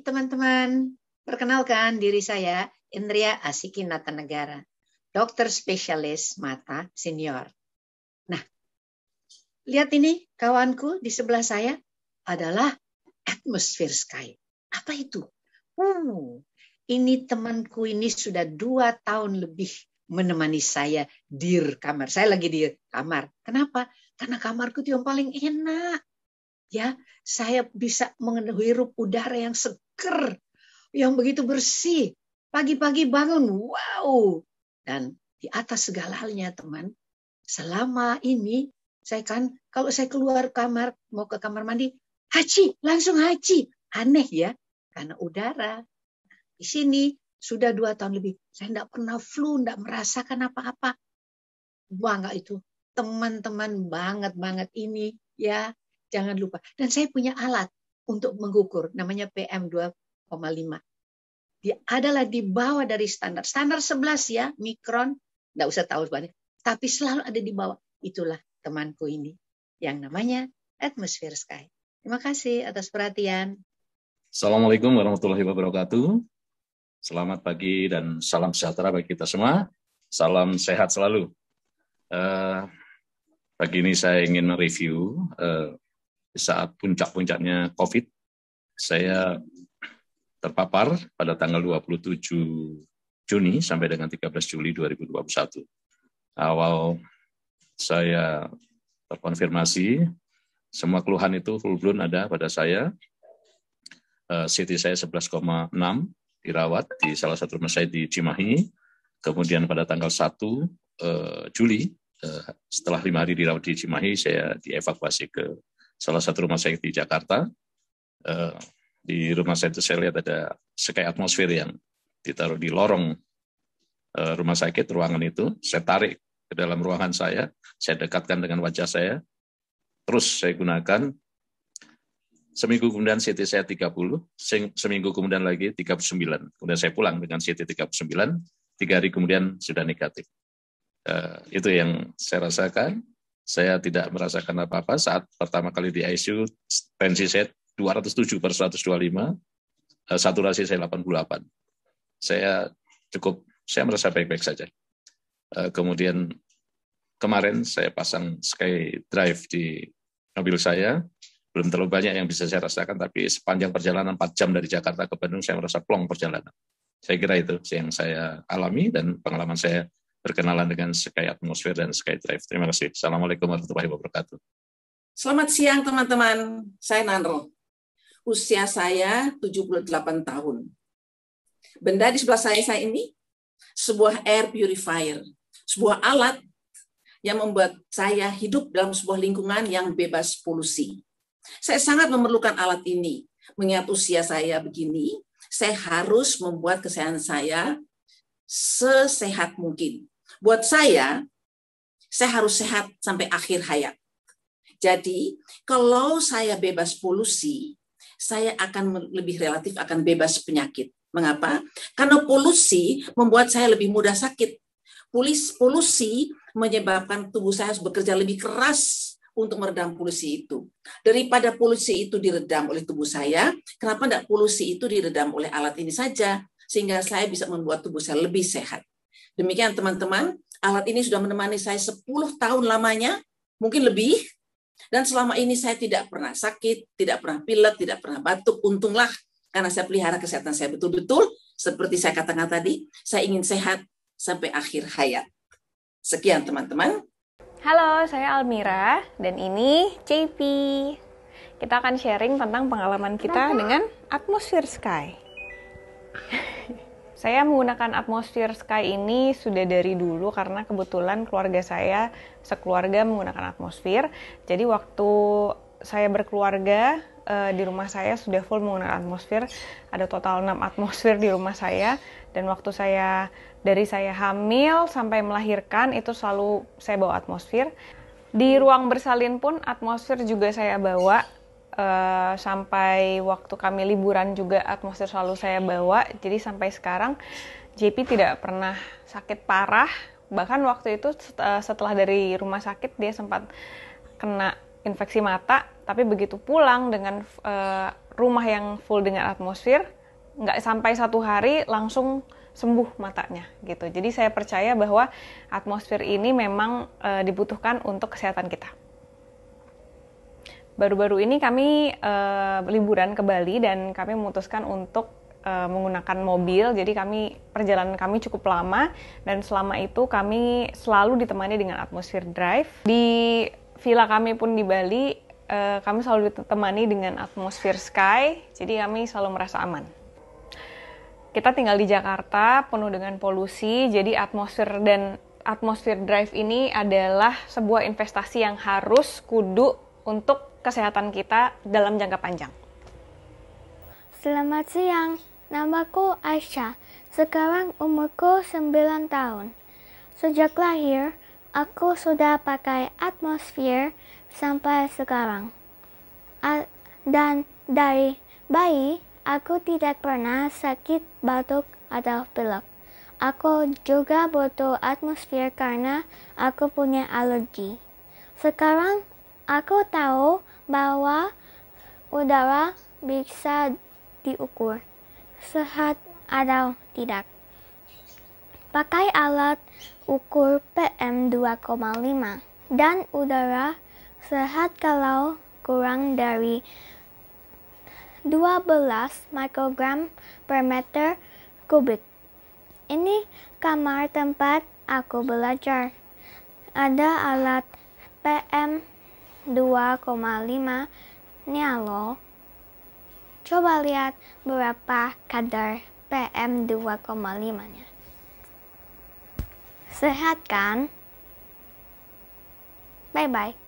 teman-teman. Perkenalkan diri saya, Indria Asiki Natanegara, dokter spesialis mata senior. Nah, lihat ini kawanku di sebelah saya adalah atmosphere sky. Apa itu? Hmm, ini temanku ini sudah dua tahun lebih menemani saya di kamar. Saya lagi di kamar. Kenapa? Karena kamarku itu yang paling enak ya saya bisa menghirup udara yang segar seger, yang begitu bersih. Pagi-pagi bangun, wow. Dan di atas segala halnya teman, selama ini saya kan kalau saya keluar kamar mau ke kamar mandi, haji, langsung haji. Aneh ya, karena udara. Di sini sudah dua tahun lebih, saya tidak pernah flu, tidak merasakan apa-apa. Wah, itu teman-teman banget banget ini ya jangan lupa dan saya punya alat untuk mengukur, namanya PM 2,5. Dia adalah di bawah dari standar. Standar 11 ya, mikron, nggak usah tahu banyak. Tapi selalu ada di bawah. Itulah temanku ini yang namanya Atmosphere Sky. Terima kasih atas perhatian. Assalamualaikum warahmatullahi wabarakatuh. Selamat pagi dan salam sejahtera bagi kita semua. Salam sehat selalu. Uh, pagi ini saya ingin mereview uh, saat puncak-puncaknya COVID, saya terpapar pada tanggal 27 Juni sampai dengan 13 Juli 2021. Awal saya terkonfirmasi, semua keluhan itu full blown ada pada saya. Eh, CT saya 11,6 dirawat di salah satu rumah saya di Cimahi. Kemudian pada tanggal 1 eh, Juli, eh, setelah lima hari dirawat di Cimahi, saya dievakuasi ke salah satu rumah sakit di Jakarta. Eh, di rumah sakit itu saya lihat ada sekai atmosfer yang ditaruh di lorong eh, rumah sakit, ruangan itu. Saya tarik ke dalam ruangan saya, saya dekatkan dengan wajah saya, terus saya gunakan. Seminggu kemudian CT saya 30, seminggu kemudian lagi 39. Kemudian saya pulang dengan CT 39, tiga hari kemudian sudah negatif. Uh, itu yang saya rasakan saya tidak merasakan apa-apa saat pertama kali di ICU tensi saya 207 per 125 eh, saturasi saya 88 saya cukup saya merasa baik-baik saja eh, kemudian kemarin saya pasang sky drive di mobil saya belum terlalu banyak yang bisa saya rasakan tapi sepanjang perjalanan 4 jam dari Jakarta ke Bandung saya merasa plong perjalanan saya kira itu yang saya alami dan pengalaman saya berkenalan dengan Sky Atmosphere dan Sky Drive. Terima kasih. Assalamualaikum warahmatullahi wabarakatuh. Selamat siang teman-teman. Saya Nanro. Usia saya 78 tahun. Benda di sebelah saya, saya ini sebuah air purifier, sebuah alat yang membuat saya hidup dalam sebuah lingkungan yang bebas polusi. Saya sangat memerlukan alat ini. Mengingat usia saya begini, saya harus membuat kesehatan saya sesehat mungkin Buat saya, saya harus sehat sampai akhir hayat. Jadi, kalau saya bebas polusi, saya akan lebih relatif akan bebas penyakit. Mengapa? Karena polusi membuat saya lebih mudah sakit. Polis, polusi menyebabkan tubuh saya bekerja lebih keras untuk meredam polusi itu. Daripada polusi itu diredam oleh tubuh saya, kenapa tidak polusi itu diredam oleh alat ini saja? Sehingga saya bisa membuat tubuh saya lebih sehat. Demikian teman-teman, alat ini sudah menemani saya 10 tahun lamanya, mungkin lebih. Dan selama ini saya tidak pernah sakit, tidak pernah pilek, tidak pernah batuk. Untunglah karena saya pelihara kesehatan saya betul-betul. Seperti saya katakan tadi, saya ingin sehat sampai akhir hayat. Sekian teman-teman. Halo, saya Almira dan ini JP. Kita akan sharing tentang pengalaman kita dengan Atmosphere Sky. Saya menggunakan atmosfer sky ini sudah dari dulu karena kebetulan keluarga saya sekeluarga menggunakan atmosfer. Jadi waktu saya berkeluarga eh, di rumah saya sudah full menggunakan atmosfer. Ada total 6 atmosfer di rumah saya dan waktu saya dari saya hamil sampai melahirkan itu selalu saya bawa atmosfer. Di ruang bersalin pun atmosfer juga saya bawa Eh, sampai waktu kami liburan juga atmosfer selalu saya bawa. Jadi sampai sekarang JP tidak pernah sakit parah. Bahkan waktu itu eh, setelah dari rumah sakit dia sempat kena infeksi mata, tapi begitu pulang dengan uh, rumah yang full dengan atmosfer, nggak sampai satu hari langsung sembuh matanya gitu. Jadi saya percaya bahwa atmosfer ini memang e, dibutuhkan untuk kesehatan kita baru-baru ini kami uh, liburan ke Bali dan kami memutuskan untuk uh, menggunakan mobil. Jadi kami perjalanan kami cukup lama dan selama itu kami selalu ditemani dengan atmosfer drive. Di villa kami pun di Bali uh, kami selalu ditemani dengan atmosfer sky. Jadi kami selalu merasa aman. Kita tinggal di Jakarta penuh dengan polusi, jadi atmosfer dan atmosfer drive ini adalah sebuah investasi yang harus kudu untuk kesehatan kita dalam jangka panjang. Selamat siang, namaku Aisyah. Sekarang umurku 9 tahun. Sejak lahir, aku sudah pakai atmosfer sampai sekarang. A dan dari bayi, aku tidak pernah sakit batuk atau pilek. Aku juga butuh atmosfer karena aku punya alergi. Sekarang aku tahu bahwa udara bisa diukur sehat atau tidak. Pakai alat ukur PM2,5 dan udara sehat kalau kurang dari 12 mikrogram per meter kubik. Ini kamar tempat aku belajar. Ada alat PM 2,5 nialo. Coba lihat berapa kadar PM 2,5-nya. Sehat kan? Bye-bye.